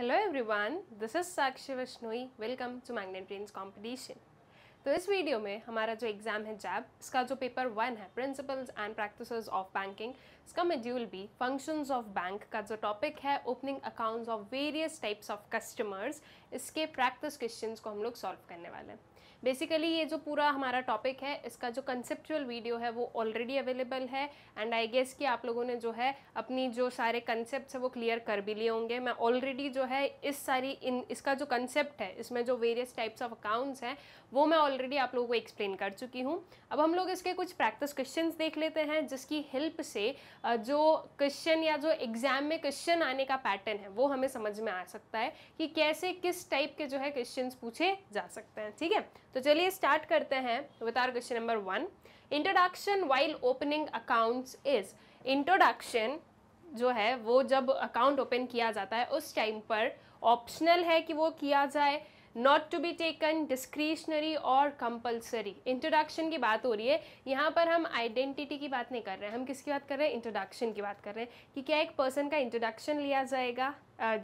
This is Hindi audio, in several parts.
Hello everyone this is Sakshi Vishnoi welcome to Magnet Brains competition तो इस वीडियो में हमारा जो एग्ज़ाम है जैब इसका जो पेपर वन है principles and practices of banking इसका मेड्यूल भी फंक्शंस ऑफ बैंक का जो टॉपिक है opening accounts of various types of customers इसके प्रैक्टिस क्वेश्चंस को हम लोग सॉल्व करने वाले हैं बेसिकली ये जो पूरा हमारा टॉपिक है इसका जो कंसेप्चुअल वीडियो है वो ऑलरेडी अवेलेबल है एंड आई गेस कि आप लोगों ने जो है अपनी जो सारे कंसेप्ट है वो क्लियर कर भी लिए होंगे मैं ऑलरेडी जो है इस सारी इन इसका जो कंसेप्ट है इसमें जो वेरियस टाइप्स ऑफ अकाउंट्स हैं वो मैं ऑलरेडी आप लोगों को एक्सप्लेन कर चुकी हूँ अब हम लोग इसके कुछ प्रैक्टिस क्वेश्चन देख लेते हैं जिसकी हेल्प से जो क्वेश्चन या जो एग्जाम में क्वेश्चन आने का पैटर्न है वो हमें समझ में आ सकता है कि कैसे किस टाइप के जो है क्वेश्चन पूछे जा सकते हैं ठीक है तो चलिए स्टार्ट करते हैं बता question number one introduction while opening accounts is introduction जो है वो जब अकाउंट ओपन किया जाता है उस टाइम पर ऑप्शनल है कि वो किया जाए not to be taken discretionary और कंपल्सरी इंट्रोडक्शन की बात हो रही है यहाँ पर हम आइडेंटिटी की बात नहीं कर रहे हैं हम किसकी बात कर रहे हैं इंट्रोडक्शन की बात कर रहे हैं कि क्या एक पर्सन का इंट्रोडक्शन लिया जाएगा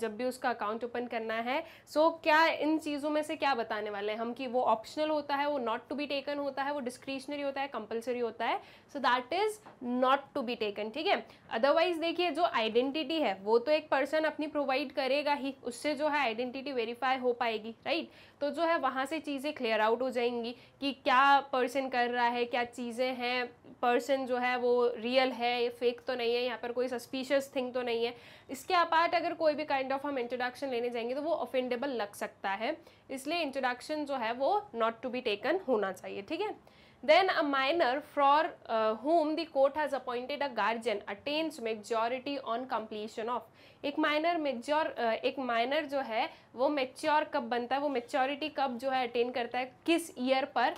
जब भी उसका अकाउंट ओपन करना है सो so, क्या इन चीज़ों में से क्या बताने वाले हैं हम कि वो ऑप्शनल होता है वो नॉट टू बी टेकन होता है वो डिस्क्रिशनरी होता है कंपलसरी होता है so that is not to be taken ठीक है अदरवाइज देखिए जो आइडेंटिटी है वो तो एक पर्सन अपनी प्रोवाइड करेगा ही उससे जो है आइडेंटिटी वेरीफाई हो पाएगी राइट तो जो है वहाँ से चीज़ें क्लियर आउट हो जाएंगी कि क्या पर्सन कर रहा है क्या चीज़ें हैं पर्सन जो है वो रियल है फेक तो नहीं है यहाँ पर कोई सस्पिशियस थिंग तो नहीं है इसके अपार्ट अगर कोई भी भी काइंड ऑफ हम इंट्रोडक्शन लेने जाएंगे तो वो ऑफेंडेबल लग सकता है इसलिए इंट्रोडक्शन जो है वो नॉट टू बी टेकन होना चाहिए ठीक है then a minor for whom the court has appointed a guardian attains attains on completion of एक माइनर मेजोर uh, एक माइनर जो है वो मेच्योर कब बनता है वो मेच्योरिटी कब जो है अटेन करता है किस ईयर पर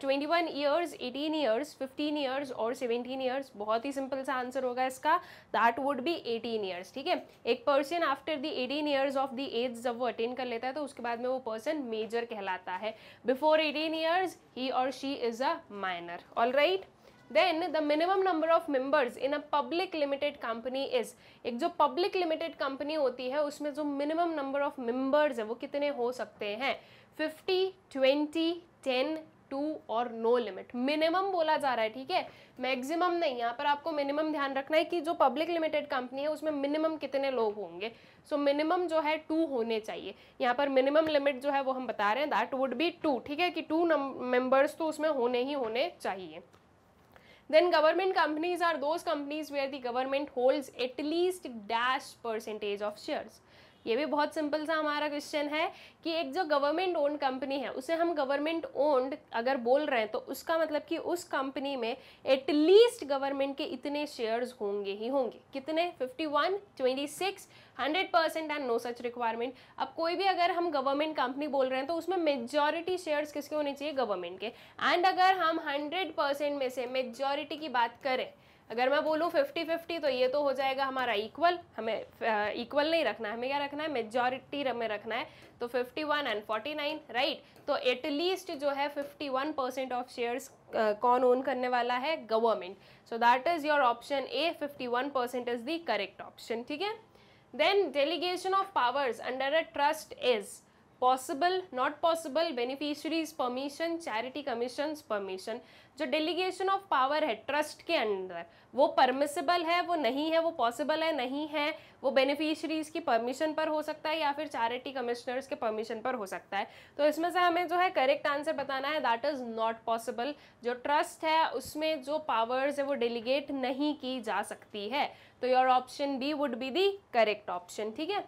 twenty one years eighteen years fifteen years और सेवेंटीन ईयर्स बहुत ही सिंपल सा आंसर होगा इसका that would be eighteen years ठीक है एक person after the eighteen years of the age जब वो अटेंड कर लेता है तो उसके बाद में वो पर्सन मेजर कहलाता है बिफोर एटीन ईयर्स ही और she is a minor all right then the minimum number of members in a public limited company is एक जो पब्लिक लिमिटेड कंपनी होती है उसमें जो मिनिमम नंबर ऑफ मेंबर्स है वो कितने हो सकते हैं फिफ्टी ट्वेंटी टेन टू और नो लिमिट मिनिमम बोला जा रहा है ठीक है मैक्सिमम नहीं यहाँ पर आपको मिनिमम ध्यान रखना है कि जो पब्लिक लिमिटेड कंपनी है उसमें मिनिमम कितने लोग होंगे सो so, मिनिमम जो है टू होने चाहिए यहाँ पर मिनिमम लिमिट जो है वो हम बता रहे हैं दैट वुड बी टू ठीक है कि टू मेंबर्स तो उसमें होने ही होने चाहिए then government companies are those companies where the government holds at least dash percentage of shares ये भी बहुत सिंपल सा हमारा क्वेश्चन है कि एक जो गवर्नमेंट ओन्ड कंपनी है उसे हम गवर्नमेंट ओन्ड अगर बोल रहे हैं तो उसका मतलब कि उस कंपनी में एटलीस्ट गवर्नमेंट के इतने शेयर्स होंगे ही होंगे कितने 51, 26, 100 percent and no such requirement अब कोई भी अगर हम गवर्नमेंट कंपनी बोल रहे हैं तो उसमें मेजोरिटी शेयर्स किसके होने चाहिए गवर्नमेंट के एंड अगर हम हंड्रेड परसेंट में से मेजोरिटी की बात करें अगर मैं बोलूँ फिफ्टी फिफ्टी तो ये तो हो जाएगा हमारा इक्वल हमें इक्वल नहीं रखना है हमें क्या रखना है मेजॉरिटी हमें रखना है तो fifty one and forty nine right तो एटलीस्ट जो है fifty one percent of shares कौन ओन करने वाला है government so that is your option A fifty one percent is the correct option ठीक है then delegation of powers under a trust is possible not possible beneficiaries permission charity commission permission जो डेलीगेशन ऑफ पावर है ट्रस्ट के अंदर वो परमिसेबल है वो नहीं है वो पॉसिबल है नहीं है वो बेनिफिशरीज की परमिशन पर हो सकता है या फिर चैरिटी कमिश्नर्स के परमिशन पर हो सकता है तो इसमें से हमें जो है करेक्ट आंसर बताना है दैट इज़ नॉट पॉसिबल जो ट्रस्ट है उसमें जो पावर्स है वो डेलीगेट नहीं की जा सकती है तो your option B would be the correct option ठीक है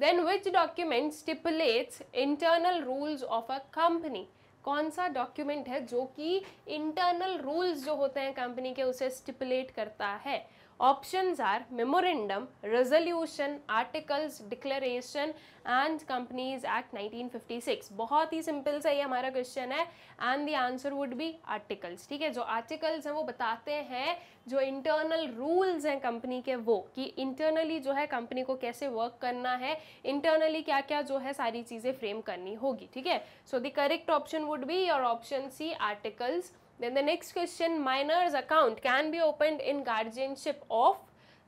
then which document stipulates internal rules of a company कौन सा डॉक्यूमेंट है जो कि इंटरनल रूल्स जो होते हैं कंपनी के उसे स्टिपुलेट करता है Options are memorandum, resolution, articles, declaration and Companies Act 1956. बहुत ही सिंपल सा ये हमारा क्वेश्चन है and the answer would be articles ठीक है जो आर्टिकल्स हैं वो बताते हैं जो इंटरनल रूल्स हैं कंपनी के वो कि इंटरनली जो है कंपनी को कैसे वर्क करना है इंटरनली क्या क्या जो है सारी चीज़ें फ्रेम करनी होगी ठीक है so the correct option would be और option C articles then the next question minors account can be open in guardianship of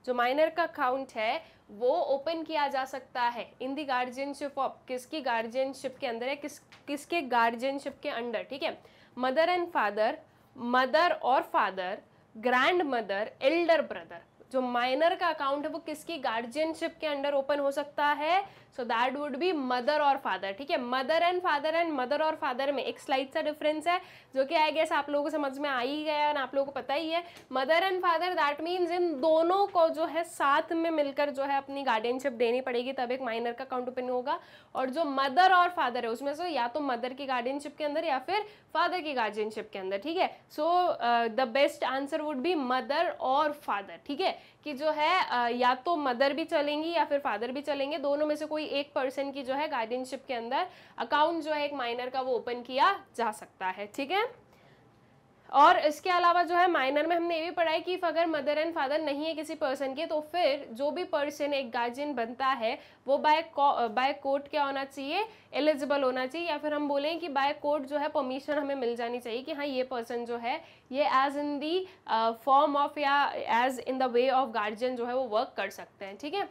जो माइनर का अकाउंट है वो ओपन किया जा सकता है इन दी गार्जियनशिप ऑफ किसकी गार्जियनशिप के अंदर है किस किसके गार्जियनशिप के अंडर ठीक है मदर एंड फादर मदर और father grandmother elder brother जो माइनर का अकाउंट है वो किसकी गार्जियनशिप के अंडर ओपन हो सकता है so that would be mother और फादर ठीक है mother and father and mother और फादर में एक स्लाइड सा डिफरेंस है जो कि आई गेस आप लोगों को समझ में आ ही गया और आप लोगों को पता ही है mother and father that means इन दोनों को जो है साथ में मिलकर जो है अपनी गार्डियनशिप देनी पड़ेगी तब एक माइनर का अकाउंट ओपन होगा और जो मदर और फादर है उसमें से या तो मदर की गार्डियनशिप के अंदर या फिर फादर की गार्जियनशिप के अंदर ठीक है so the best answer would be mother और फादर ठीक है कि जो है या तो मदर भी चलेंगी या फिर फादर भी चलेंगे दोनों में से कोई एक पर्सन की जो है गार्डियनशिप के अंदर अकाउंट जो है एक माइनर का वो ओपन किया जा सकता है ठीक है और इसके अलावा जो है माइनर में हमने ये भी पढ़ा है कि अगर मदर एंड फादर नहीं है किसी पर्सन के तो फिर जो भी पर्सन एक गार्जियन बनता है वो बाय बाय कोर्ट क्या होना चाहिए एलिजिबल होना चाहिए या फिर हम बोलें कि बाय कोर्ट जो है परमिशन हमें मिल जानी चाहिए कि हाँ ये पर्सन जो है ये as in the form of या as in the way of guardian जो है वो वर्क कर सकते हैं ठीक है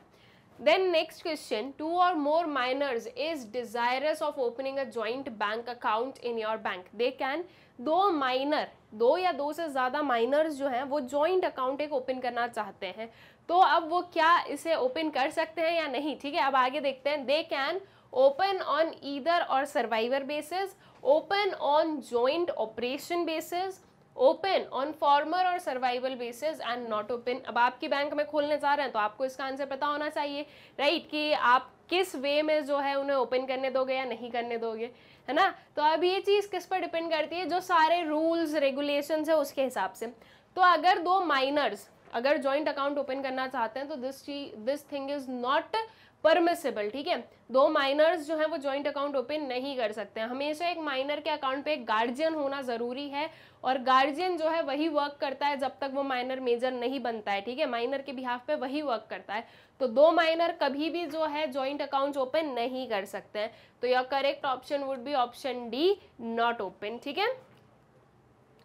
Then next question, two or more minors is desirous of opening a joint bank account in your bank. They can दो माइनर दो या दो से ज़्यादा माइनर्स जो हैं वो जॉइंट अकाउंट एक ओपन करना चाहते हैं तो अब वो क्या इसे ओपन कर सकते हैं या नहीं ठीक है अब आगे देखते हैं they can open on either or survivor basis open on joint operation basis open on former or survival basis and not open अब आपकी बैंक में खोलने जा रहे हैं तो आपको इसका आंसर पता होना चाहिए राइट right? कि आप किस वे में जो है उन्हें ओपन करने दोगे या नहीं करने दोगे है ना तो अब ये चीज़ किस पर डिपेंड करती है जो सारे रूल्स रेगुलेशन है उसके हिसाब से तो अगर दो माइनर्स अगर ज्वाइंट अकाउंट ओपन करना चाहते हैं तो this this thing is not permissible ठीक है दो माइनर्स जो है वो ज्वाइंट अकाउंट ओपन नहीं कर सकते हैं हमेशा एक माइनर के अकाउंट पे एक गार्जियन होना ज़रूरी है और गार्जियन जो है वही वर्क करता है जब तक वो माइनर मेजर नहीं बनता है ठीक है माइनर के बिहाफ पे वही वर्क करता है तो दो माइनर कभी भी जो है ज्वाइंट अकाउंट ओपन नहीं कर सकते हैं तो यह correct option would be option D not open ठीक है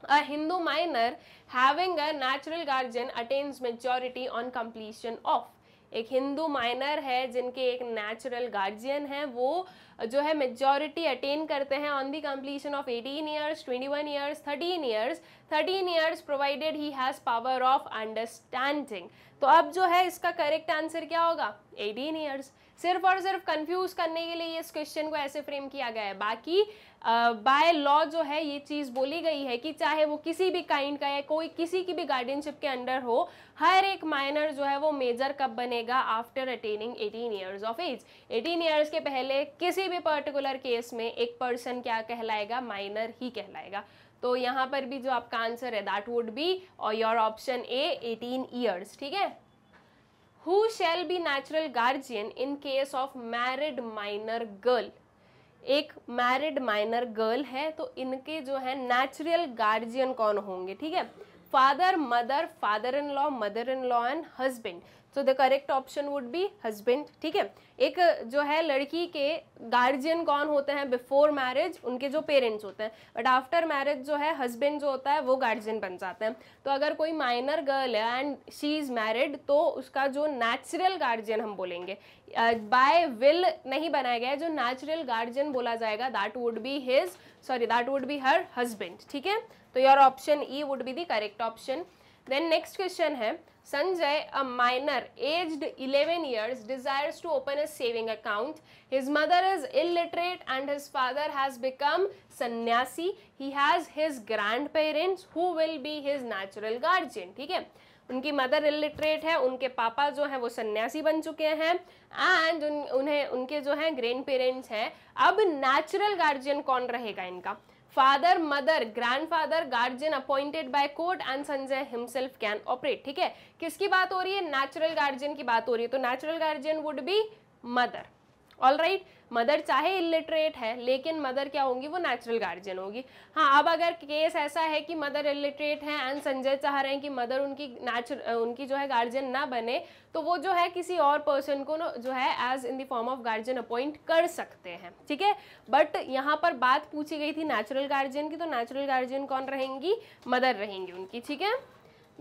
A Hindu minor having a natural guardian attains majority on completion of एक हिंदू माइनर है जिनके एक नेचुरल गार्जियन है वो जो है मेजॉरिटी अटेन करते हैं on the completion of 18 years 21 years 13 years 13 years provided he has power of understanding तो अब जो है इसका करेक्ट आंसर क्या होगा 18 इयर्स सिर्फ और सिर्फ कंफ्यूज करने के लिए इस क्वेश्चन को ऐसे फ्रेम किया गया है बाकी बाय लॉ जो है ये चीज़ बोली गई है कि चाहे वो किसी भी काइंड का या कोई किसी की भी गार्डियनशिप के अंडर हो हर एक माइनर जो है वो मेजर कब बनेगा after attaining 18 years of age 18 years के पहले किसी भी पर्टिकुलर केस में एक पर्सन क्या कहलाएगा माइनर ही कहलाएगा तो यहाँ पर भी जो आपका आंसर है दैट वुड बी और your option A eighteen years ठीक है who shall be natural guardian in case of married minor girl एक मैरिड माइनर गर्ल है तो इनके जो है नेचुरल गार्जियन कौन होंगे ठीक है father mother father in law mother in law and husband so the correct option would be husband ठीक है एक जो है लड़की के गार्जियन कौन होते हैं बिफोर मैरिज उनके जो पेरेंट्स होते हैं बट आफ्टर मैरिज जो है हस्बैंड जो होता है वो गार्जियन बन जाते हैं तो अगर कोई माइनर गर्ल है एंड शी इज़ मैरिड तो उसका जो नेचुरल गार्जियन हम बोलेंगे बाय uh, विल नहीं बनाया गया है जो नेचुरल गार्जियन बोला जाएगा that would be his sorry that would be her husband ठीक है तो your option E would be the correct option then next question है Sanjay a minor aged eleven years desires to open a saving account his mother is illiterate and his father has become sanyasi he has his grandparents who will be his natural guardian ठीक है उनकी मदर इलिटरेट है उनके पापा जो हैं वो सन्यासी बन चुके हैं एंड उन्हें उनके जो हैं ग्रैंड पेरेंट्स हैं अब नेचुरल गार्जियन कौन रहेगा इनका father mother father guardian appointed by court and Sanjay himself can operate ठीक है किसकी बात हो रही है नेचुरल गार्जियन की बात हो रही है तो natural guardian would be mother all right mother चाहे इलिटरेट है लेकिन मदर क्या होंगी वो नेचुरल गार्जियन होगी हाँ अब अगर केस ऐसा है कि मदर इलिटरेट है एंड संजय चाह रहे हैं कि मदर उनकी नेचुरल उनकी जो है गार्जियन ना बने तो वो जो है किसी और पर्सन को जो है as in the form of guardian appoint कर सकते हैं ठीक है बट यहाँ पर बात पूछी गई थी नेचुरल गार्जियन की तो नेचुरल गार्जियन कौन रहेंगी मदर रहेंगी उनकी ठीक है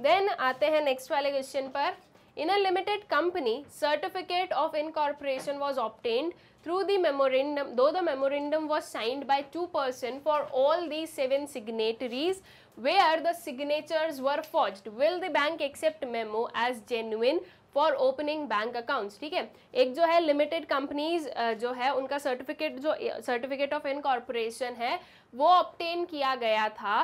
देन आते हैं नेक्स्ट वाले क्वेश्चन पर In a limited company, certificate of incorporation was obtained through the memorandum, though the memorandum was signed by two person for all these seven signatories where the signatures were forged. Will the bank accept memo as genuine for opening bank accounts ठीक है एक जो है लिमिटेड कंपनीज जो है उनका सर्टिफिकेट जो सर्टिफिकेट ऑफ इनकॉर्पोरेशन है वो ऑप्टेन किया गया था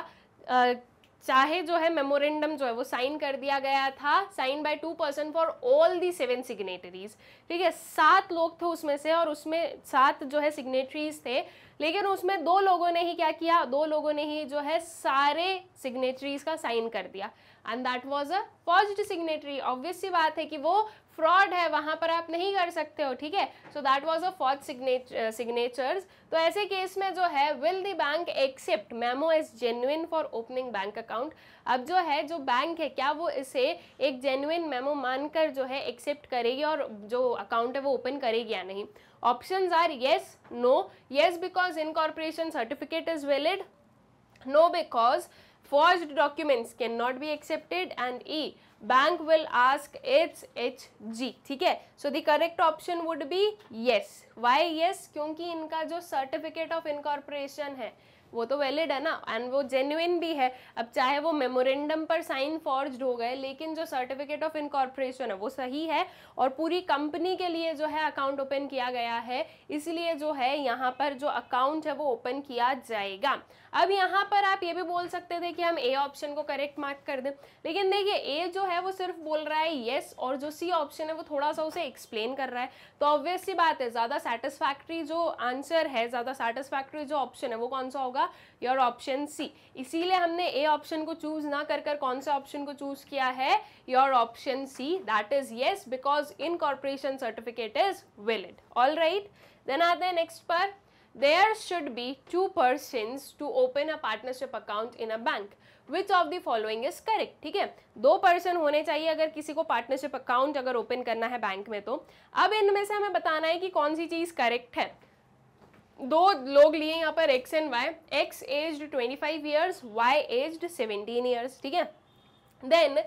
चाहे जो है मेमोरेंडम जो है वो साइन कर दिया गया था sign by two person for all the seven signatories ठीक है सात लोग थे उसमें से और उसमें सात जो है सिग्नेटरीज थे लेकिन उसमें दो लोगों ने ही क्या किया दो लोगों ने ही जो है सारे सिग्नेटरीज का साइन कर दिया and that was a first signatory obvious सी बात है कि वो फ्रॉड है वहाँ पर आप नहीं कर सकते हो ठीक है so that was a forge signatures तो ऐसे केस में जो है will the bank accept memo is genuine for opening bank account अब जो है जो बैंक है क्या वो इसे एक जेन्युन मेमो मानकर जो है एक्सेप्ट करेगी और जो अकाउंट है वो ओपन करेगी या नहीं option are yes no yes because incorporation certificate is valid no because forge documents can not be accepted and E bank will ask its H G ठीक है so the correct option would be yes why yes क्योंकि इनका जो सर्टिफिकेट ऑफ इनकॉर्पोरेशन है वो तो वैलिड है ना एंड वो जेन्यून भी है अब चाहे वो मेमोरेंडम पर साइन फॉर्ज हो गए लेकिन जो सर्टिफिकेट ऑफ इनकॉर्पोरेशन है वो सही है और पूरी कंपनी के लिए जो है अकाउंट ओपन किया गया है इसलिए जो है यहाँ पर जो अकाउंट है वो ओपन किया जाएगा अब यहाँ पर आप ये भी बोल सकते थे कि हम ए ऑप्शन को करेक्ट मार्क कर दें लेकिन देखिए ए जो है वो सिर्फ बोल रहा है येस और जो सी ऑप्शन है वो थोड़ा सा उसे एक्सप्लेन कर रहा है तो ऑब्वियसली बात है ज़्यादा सेटिस्फैक्ट्री जो आंसर है ज़्यादा सेटिस्फैक्ट्री जो ऑप्शन है वो कौन सा होगा होगा योर ऑप्शन सी इसीलिए हमने ए ऑप्शन को चूज ना कर कर कौन सा ऑप्शन को चूज किया है your option C that is yes because incorporation certificate is valid all right then आते हैं नेक्स्ट पर there should be two person to open a partnership account in a bank which of the following is correct ठीक है दो पर्सन होने चाहिए अगर किसी को पार्टनरशिप अकाउंट अगर ओपन करना है बैंक में तो अब इनमें से हमें बताना है कि कौन सी चीज़ करेक्ट है दो लोग लिए यहाँ पर X and Y X aged 25 years Y aged 17 years ठीक है then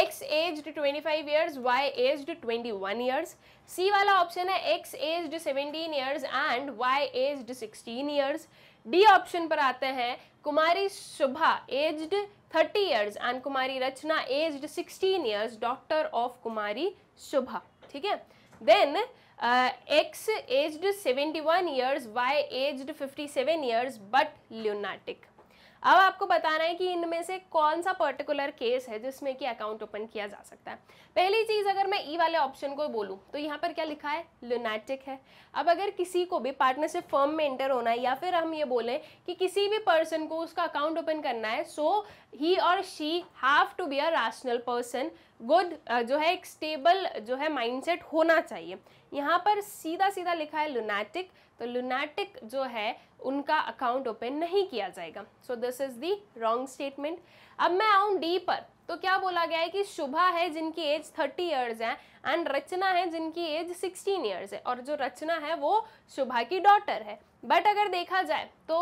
X aged 25 years Y aged 21 years C वाला ऑप्शन है X aged 17 years and Y aged 16 years D option पर आते हैं Kumari Shubha aged 30 years and Kumari Rachna aged 16 years doctor of Kumari Shubha ठीक है then uh, X aged 71 years, Y aged 57 years but lunatic. अब आपको बताना है कि इनमें से कौन सा पर्टिकुलर केस है जिसमें कि अकाउंट ओपन किया जा सकता है पहली चीज़ अगर मैं ई e वाले ऑप्शन को बोलूँ तो यहाँ पर क्या लिखा है लुनेटिक है अब अगर किसी को भी पार्टनरशिप फर्म में एंटर होना है या फिर हम ये बोलें कि किसी भी पर्सन को उसका अकाउंट ओपन करना है सो ही और she have to be a rational person good जो है एक स्टेबल जो है माइंडसेट होना चाहिए यहाँ पर सीधा सीधा लिखा है लुनेटिक तो लुनाटिक जो है उनका अकाउंट ओपन नहीं किया जाएगा so this is the wrong statement अब मैं आऊँ डी पर तो क्या बोला गया है कि शुभा है जिनकी एज थर्टी ईयर्स है एंड रचना है जिनकी एज सिक्सटीन ईयर्स है और जो रचना है वो शुभा की डॉटर है बट अगर देखा जाए तो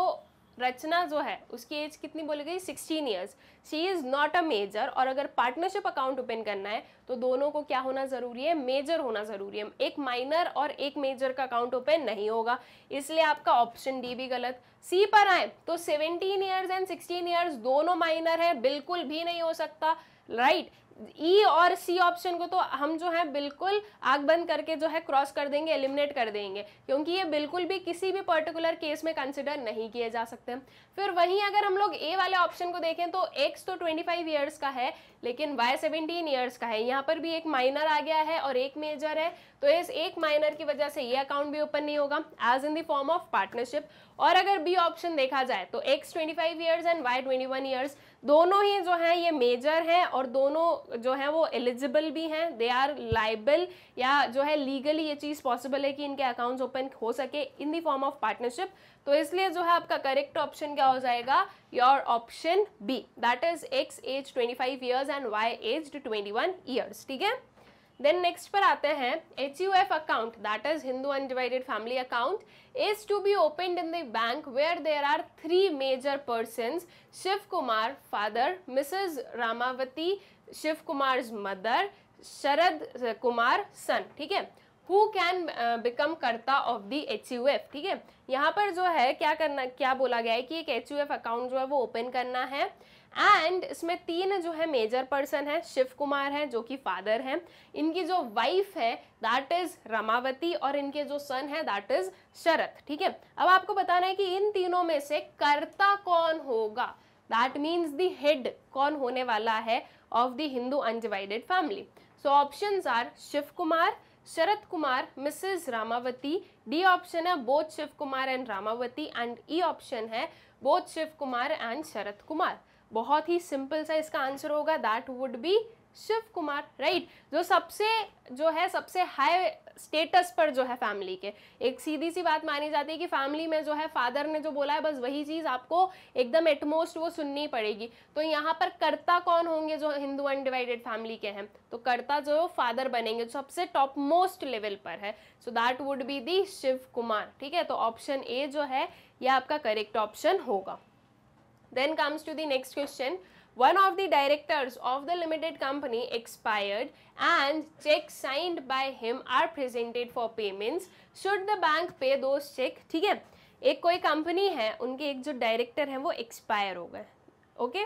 रचना जो है उसकी एज कितनी बोली गई sixteen years she is not a major और अगर पार्टनरशिप अकाउंट ओपन करना है तो दोनों को क्या होना ज़रूरी है मेजर होना ज़रूरी है एक माइनर और एक मेजर का अकाउंट ओपन नहीं होगा इसलिए आपका ऑप्शन डी भी गलत सी पर आए तो seventeen years and sixteen years दोनों माइनर है बिल्कुल भी नहीं हो सकता राइट right? ई e और सी ऑप्शन को तो हम जो है बिल्कुल आग बंद करके जो है क्रॉस कर देंगे एलिमिनेट कर देंगे क्योंकि ये बिल्कुल भी किसी भी पर्टिकुलर केस में कंसिडर नहीं किए जा सकते फिर वहीं अगर हम लोग ए वाले ऑप्शन को देखें तो एक्स तो 25 फाइव ईयर्स का है लेकिन वाई सेवेंटीन ईयर्स का है यहाँ पर भी एक माइनर आ गया है और एक मेजर है तो इस एक माइनर की वजह से ये अकाउंट भी ओपन नहीं होगा as in the form of partnership और अगर बी ऑप्शन देखा जाए तो X twenty five years and Y twenty one years दोनों ही जो हैं ये मेजर हैं और दोनों जो है वो एलिजिबल भी हैं दे आर लाइबल या जो है लीगली ये चीज़ पॉसिबल है कि इनके अकाउंट्स ओपन हो सके in the form of partnership तो इसलिए जो है आपका करेक्ट ऑप्शन क्या हो जाएगा your option B that is X age twenty five years and Y age twenty one years ठीक है देन नेक्स्ट पर आते हैं H U F account that is Hindu undivided family account is to be open in the bank where there are three major person Shiv Kumar father Mrs Ramavati Shiv Kumar mother Sharad Kumar son ठीक है who can become karta of the H U F ठीक है यहाँ पर जो है क्या करना क्या बोला गया है कि एक एच यू एफ अकाउंट जो है वो ओपन करना है एंड इसमें तीन जो है मेजर पर्सन है शिव कुमार है जो कि फादर हैं इनकी जो वाइफ है दैट इज रमावती और इनके जो सन है दैट इज शरत ठीक है अब आपको बताना है कि इन तीनों में से कर्ता कौन होगा दैट मीन्स द हेड कौन होने वाला है of the Hindu undivided family so option are Shiv Kumar Sharat Kumar Mrs Ramavati D option है both Shiv Kumar and Ramavati and E option है बोथ शिव कुमार एंड शरत कुमार बहुत ही सिंपल सा इसका आंसर होगा that would be Shiv Kumar right जो सबसे जो है सबसे हाई स्टेटस पर जो है फैमिली के एक सीधी सी बात मानी जाती है कि फैमिली में जो है फादर ने जो बोला है बस वही चीज़ आपको एकदम एटमोस्ट वो सुननी पड़ेगी तो यहाँ पर कर्ता कौन होंगे जो हिंदू अनडिवाइडेड फैमिली के हैं तो कर्ता जो फादर बनेंगे जो सबसे टॉप मोस्ट लेवल पर है so that would be the Shiv Kumar ठीक है तो ऑप्शन ए जो है यह आपका करेक्ट ऑप्शन होगा Then comes to the next question. One of the directors of the limited company expired and checks signed by him are presented for payments. Should the bank pay those check? theek hai ek koi company hai unke ek jo director hai wo expire ho gaye okay?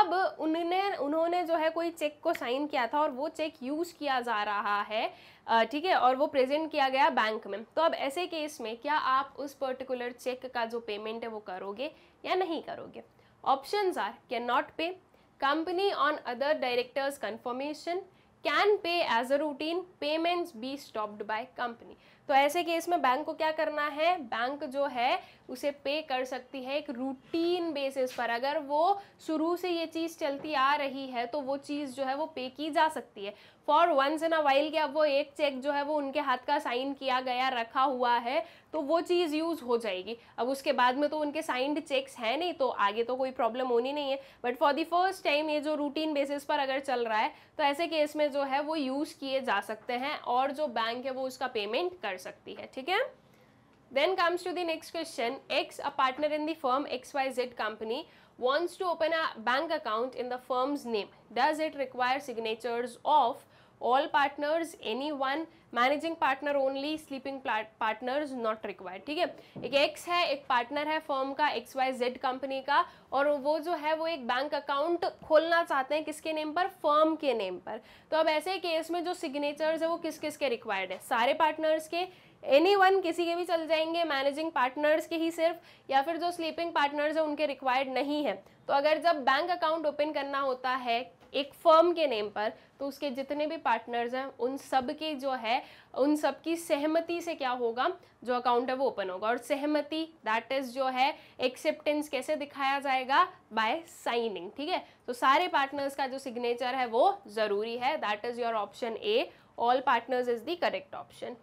अब उन्होंने उन्होंने जो है कोई चेक को साइन किया था और वो चेक यूज़ किया जा रहा है ठीक है और वो प्रेजेंट किया गया बैंक में तो अब ऐसे केस में क्या आप उस पर्टिकुलर चेक का जो पेमेंट है वो करोगे या नहीं करोगे Options are cannot pay, company on other directors confirmation, can pay as a routine payments be stopped by company तो ऐसे केस में बैंक को क्या करना है बैंक जो है उसे पे कर सकती है एक रूटीन बेसिस पर अगर वो शुरू से ये चीज़ चलती आ रही है तो वो चीज़ जो है वो पे की जा सकती है for once in a while कि अब वो एक चेक जो है वो उनके हाथ का साइन किया गया रखा हुआ है तो वो चीज़ यूज़ हो जाएगी अब उसके बाद में तो उनके साइंड चेक्स हैं नहीं तो आगे तो कोई प्रॉब्लम होनी नहीं है but for the first time ये जो रूटीन बेसिस पर अगर चल रहा है तो ऐसे केस में जो है वो यूज़ किए जा सकते हैं और जो बैंक है वो उसका पेमेंट कर सकती है ठीक है Then comes to the next question. X, a partner in the firm XYZ company, wants to open a bank account in the firm's name. Does it require signatures of all partners, any one managing partner only sleeping partners not required ठीक है एक एक्स है एक पार्टनर है फर्म का एक्स वाई जेड कंपनी का और वो जो है वो एक बैंक अकाउंट खोलना चाहते हैं किसके नेम पर फर्म के नेम पर तो अब ऐसे केस में जो सिग्नेचर्स है वो किस किस के रिक्वायर्ड है सारे पार्टनर्स के एनी वन किसी के भी चल जाएंगे मैनेजिंग पार्टनर्स के ही सिर्फ या फिर जो स्लीपिंग पार्टनर्स हैं उनके रिक्वायर्ड नहीं है तो अगर जब बैंक अकाउंट ओपन करना होता है एक फर्म के नेम पर तो उसके जितने भी पार्टनर्स हैं उन सब की जो है उन सब की सहमति से क्या होगा जो अकाउंट है वो ओपन होगा और सहमति दैट इज़ जो है एक्सेप्टेंस कैसे दिखाया जाएगा बाय साइनिंग ठीक है तो सारे पार्टनर्स का जो सिग्नेचर है वो ज़रूरी है that is your option A all partners is the correct option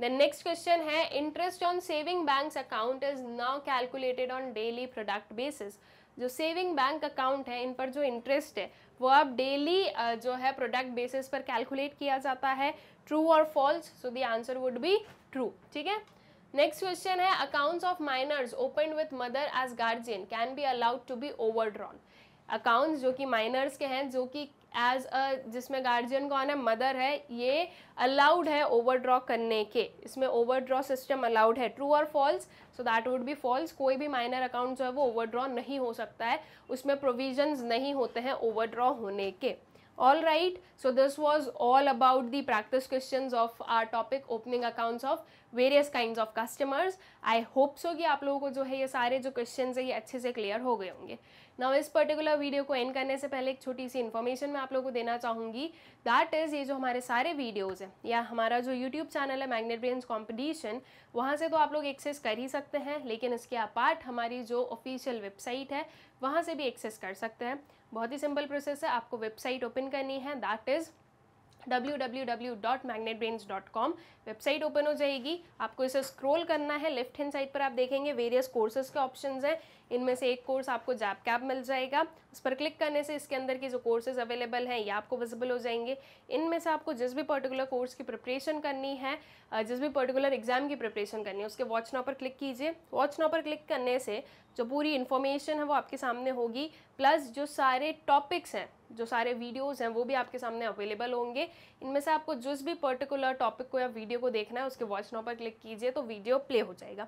then next question hai interest on saving banks account is now calculated on daily product basis जो सेविंग बैंक अकाउंट है इन पर जो इंटरेस्ट है वो अब डेली जो है प्रोडक्ट बेसिस पर कैलकुलेट किया जाता है ट्रू और false so the answer would be true ठीक है नेक्स्ट क्वेश्चन है accounts of minors open with mother as guardian can be allowed to be overdrawn accounts जो कि माइनर्स के हैं जो कि एज अ जिसमें गार्जियन कौन है मदर है ये अलाउड है ओवरड्रॉ करने के इसमें ओवरड्रॉ सिस्टम अलाउड है ट्रू और false so that would be false कोई भी माइनर अकाउंट जो है वो ओवरड्रॉ नहीं हो सकता है उसमें प्रोविजंस नहीं होते हैं ओवरड्रॉ होने के all right so this was all about the practice question of our topic opening accounts of various kind of customers I hope so कि आप लोगों को जो है ये सारे जो क्वेश्चन है ये अच्छे से क्लियर हो गए होंगे नाउ इस पर्टिकुलर वीडियो को एंड करने से पहले एक छोटी सी इन्फॉर्मेशन मैं आप लोगों को देना चाहूँगी दैट इज़ ये जो हमारे सारे वीडियोज़ हैं या हमारा जो यूट्यूब चैनल है मैग्नेट ब्रेन्स कॉम्पिटिशन वहाँ से तो आप लोग एक्सेस कर ही सकते हैं लेकिन इसके अपार्ट हमारी जो ऑफिशियल वेबसाइट है वहाँ से भी एक्सेस कर सकते हैं बहुत ही सिंपल प्रोसेस है आपको वेबसाइट ओपन करनी है that is www.magnetbrains.com website open हो जाएगी आपको इसे स्क्रॉल करना है लेफ्ट हैंड साइड पर आप देखेंगे वेरियस कोर्सेज के ऑप्शंस हैं इनमें से एक कोर्स आपको जैप कैब मिल जाएगा उस पर क्लिक करने से इसके अंदर के जो कोर्सेज अवेलेबल हैं ये आपको विजिबल हो जाएंगे इनमें से आपको जिस भी पर्टिकुलर कोर्स की प्रिपरेशन करनी है जिस भी पर्टिकुलर एग्जाम की प्रिपरेशन करनी है उसके वॉच नाउ पर क्लिक कीजिए वॉच नाउ पर क्लिक करने से जो पूरी इन्फॉर्मेशन है वो आपके सामने होगी प्लस जो सारे टॉपिक्स हैं जो सारे वीडियोज़ हैं वो भी आपके सामने अवेलेबल होंगे इनमें से आपको जिस भी पर्टिकुलर टॉपिक को या वीडियो को देखना है उसके वॉच नो पर क्लिक कीजिए तो वीडियो प्ले हो जाएगा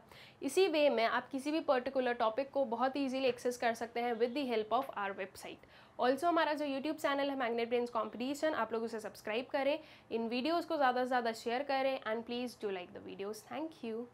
इसी वे में आप किसी भी पर्टिकुलर टॉपिक को बहुत ईजिली एक्सेस कर सकते हैं with the help of our website also हमारा जो यूट्यूब चैनल है मैग्नेट ब्रेन कॉम्पिटिशन आप लोग उसे सब्सक्राइब करें इन वीडियोज़ को ज़्यादा से ज़्यादा शेयर करें and please do like the videos thank you